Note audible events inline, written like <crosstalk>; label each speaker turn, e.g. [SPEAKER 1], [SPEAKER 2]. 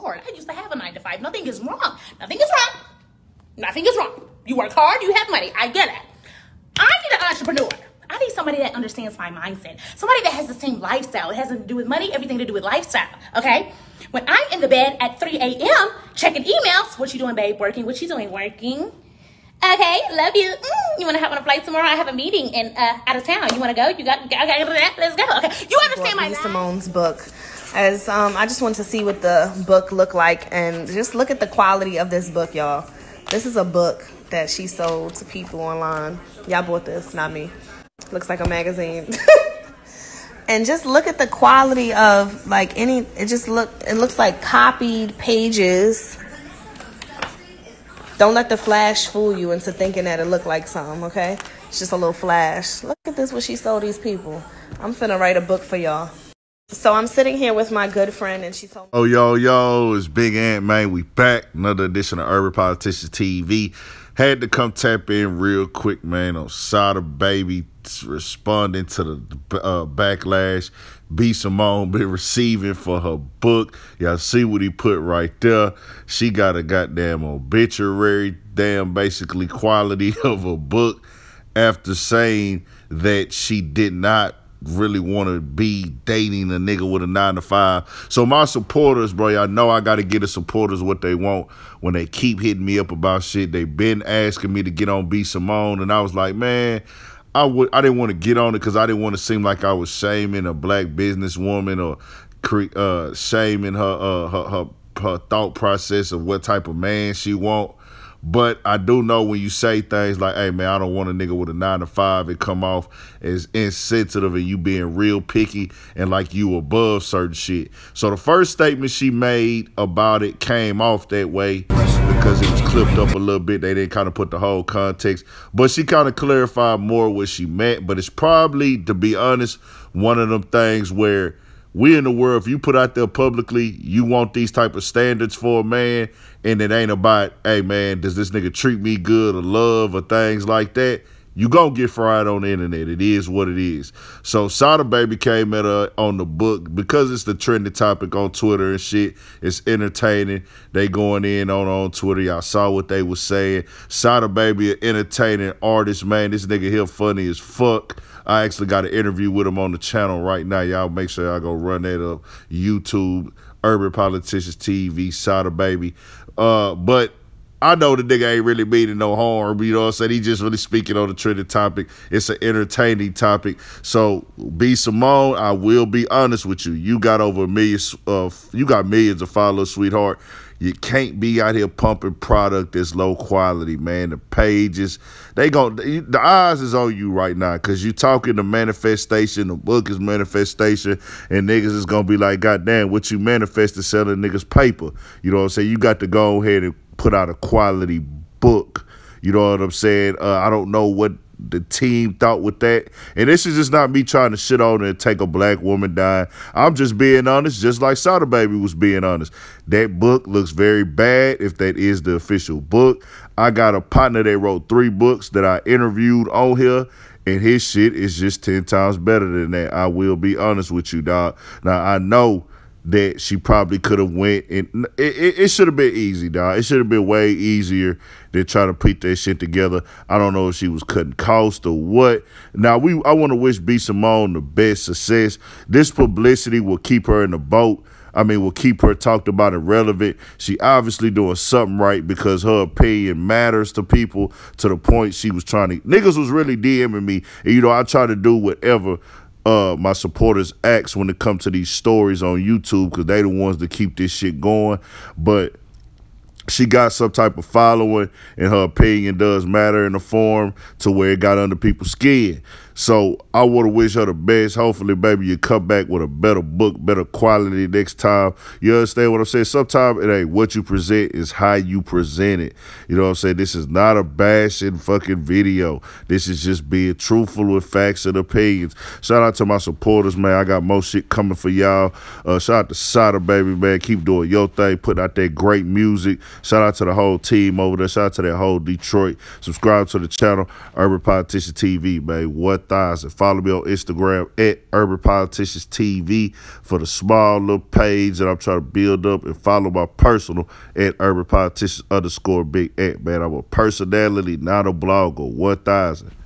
[SPEAKER 1] hard. I used to have a nine to five. Nothing is wrong. Nothing is wrong. Nothing is wrong. You work hard, you have money. I get it. I need an entrepreneur. I need somebody that understands my mindset. Somebody that has the same lifestyle. It has nothing to do with money, everything to do with lifestyle. Okay? When I'm in the bed at 3 a.m., checking emails, what you doing, babe? Working? What you doing? Working. Okay, love you. Mm, you want to hop on a flight tomorrow? I have a meeting in uh, out of town. You want to go? You got? Okay, let's go. Okay, you understand my Simone's book as um, I just want to see what the book looked like and just look at the quality of this book, y'all. This is a book that she sold to people online. Y'all bought this, not me. Looks like a magazine. <laughs> and just look at the quality of like any it just look it looks like copied pages. Don't let the flash fool you into thinking that it looked like something, okay? It's just a little flash. Look at this what she sold these people. I'm finna write a book for y'all. So I'm sitting here with my good friend, and she told
[SPEAKER 2] me. Oh, yo, yo, it's Big Ant, man. We back. Another edition of Urban Politician TV. Had to come tap in real quick, man, on Sada Baby responding to the uh, backlash B. Simone been receiving for her book. Y'all see what he put right there. She got a goddamn obituary, damn basically quality <laughs> of a book after saying that she did not really want to be dating a nigga with a nine to five. So my supporters, bro, y'all know I gotta get the supporters what they want when they keep hitting me up about shit. They been asking me to get on B Simone, and I was like, man. I would. I didn't want to get on it because I didn't want to seem like I was shaming a black businesswoman or cre- uh, shaming her, uh, her her her thought process of what type of man she want. But I do know when you say things like, hey, man, I don't want a nigga with a nine to five, it come off as insensitive and you being real picky and like you above certain shit. So the first statement she made about it came off that way because it was clipped up a little bit. They didn't kind of put the whole context, but she kind of clarified more what she meant. But it's probably, to be honest, one of them things where we in the world, if you put out there publicly, you want these type of standards for a man, and it ain't about, hey man, does this nigga treat me good or love or things like that you gonna get fried on the internet. It is what it is. So Sada Baby came at her on the book because it's the trending topic on Twitter and shit. It's entertaining. They going in on on Twitter. Y'all saw what they was saying. Sada Baby, an entertaining artist, man. This nigga here funny as fuck. I actually got an interview with him on the channel right now. Y'all make sure y'all go run that up. YouTube, Urban Politicians TV, Sada Baby. Uh, but I know the nigga ain't really meaning no harm. You know what I'm saying? He just really speaking on a trending topic. It's an entertaining topic. So, B Simone, I will be honest with you. You got over a million of uh, you got millions of followers, sweetheart. You can't be out here pumping product that's low quality, man. The pages, they go. The eyes is on you right now because you talking the manifestation. The book is manifestation, and niggas is gonna be like, God damn, what you manifested selling niggas paper. You know what I'm saying? You got to go ahead and put out a quality book. You know what I'm saying? Uh, I don't know what the team thought with that. And this is just not me trying to shit on and take a black woman down. I'm just being honest, just like Sada Baby was being honest. That book looks very bad if that is the official book. I got a partner that wrote three books that I interviewed on here. And his shit is just 10 times better than that. I will be honest with you, dog. Now, I know that she probably could have went and it, it, it should have been easy, dog. It should have been way easier than try to put that shit together. I don't know if she was cutting costs or what. Now we I want to wish B Simone the best success. This publicity will keep her in the boat. I mean, will keep her talked about and relevant. She obviously doing something right because her opinion matters to people to the point she was trying to. Niggas was really DMing me, and you know I try to do whatever uh my supporters acts when it comes to these stories on YouTube because they the ones that keep this shit going. But she got some type of following and her opinion does matter in the form to where it got under people's skin. So I wanna wish her the best. Hopefully, baby, you come back with a better book, better quality next time. You understand what I'm saying? Sometimes it ain't what you present, it's how you present it. You know what I'm saying? This is not a bashing fucking video. This is just being truthful with facts and opinions. Shout out to my supporters, man. I got more shit coming for y'all. Uh, shout out to Sada, baby, man. Keep doing your thing, putting out that great music. Shout out to the whole team over there. Shout out to that whole Detroit. Subscribe to the channel, Urban Politician TV, man. What thighs and follow me on Instagram at Urban Politicians TV for the small little page that I'm trying to build up and follow my personal at Urban Politicians underscore Big Ant, man. I'm a personality, not a blogger. 1000.